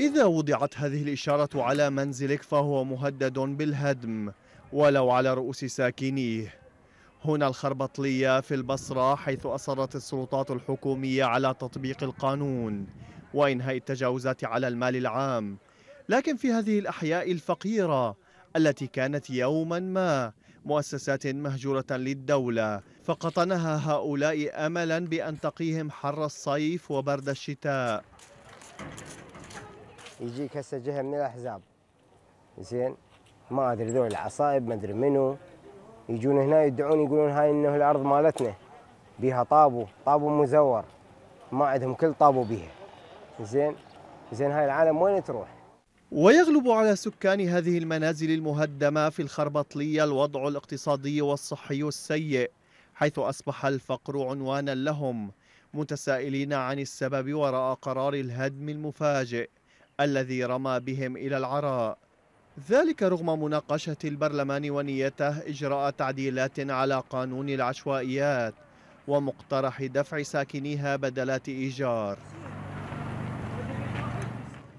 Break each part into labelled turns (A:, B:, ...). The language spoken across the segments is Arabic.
A: إذا وضعت هذه الإشارة على منزلك فهو مهدد بالهدم ولو على رؤوس ساكنيه هنا الخربطلية في البصرة حيث أصرت السلطات الحكومية على تطبيق القانون وإنهاء التجاوزات على المال العام لكن في هذه الأحياء الفقيرة التي كانت يوما ما مؤسسات مهجورة للدولة فقطنها هؤلاء أملا بأن تقيهم حر الصيف وبرد الشتاء يجيك هسه جهه من الاحزاب زين ما ادري ذول
B: العصائب ما ادري منو يجون هنا يدعون يقولون هاي انه الارض مالتنا بيها طابو طابو مزور ما عندهم كل طابو بيها زين
A: زين هاي العالم وين تروح ويغلب على سكان هذه المنازل المهدمة في الخربطلية الوضع الاقتصادي والصحي السيء حيث أصبح الفقر عنوانا لهم متسائلين عن السبب وراء قرار الهدم المفاجئ الذي رمى بهم إلى العراء ذلك رغم مناقشة البرلمان ونيته إجراء تعديلات على قانون العشوائيات ومقترح دفع ساكنيها بدلات إيجار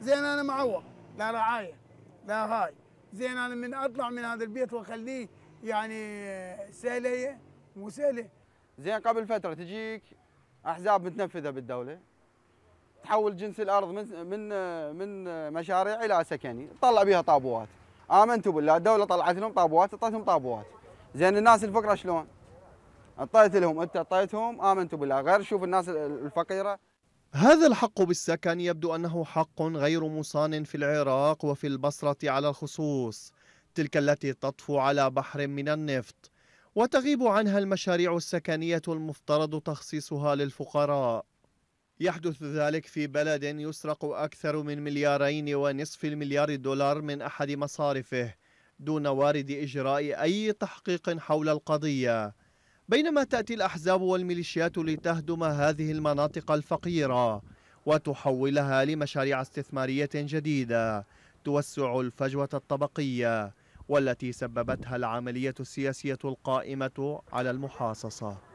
C: زين أنا معوق لا رعاية لا هاي زين أنا من أطلع من هذا البيت وأخليه يعني سهلة مو سهلة زين قبل فترة تجيك أحزاب متنفذة بالدولة تحول جنس الارض من من من مشاريع الى سكني طلع بها طابوات امنتوا بالله الدوله طلعت لهم طابوات اعطتهم طابوات زين الناس الفقره شلون؟ اعطيت لهم انت اعطيتهم امنتوا بالله غير شوف الناس الفقيره
A: هذا الحق بالسكن يبدو انه حق غير مصان في العراق وفي البصره على الخصوص تلك التي تطفو على بحر من النفط وتغيب عنها المشاريع السكنيه المفترض تخصيصها للفقراء يحدث ذلك في بلد يسرق أكثر من مليارين ونصف المليار دولار من أحد مصارفه دون وارد إجراء أي تحقيق حول القضية بينما تأتي الأحزاب والميليشيات لتهدم هذه المناطق الفقيرة وتحولها لمشاريع استثمارية جديدة توسع الفجوة الطبقية والتي سببتها العملية السياسية القائمة على المحاصصة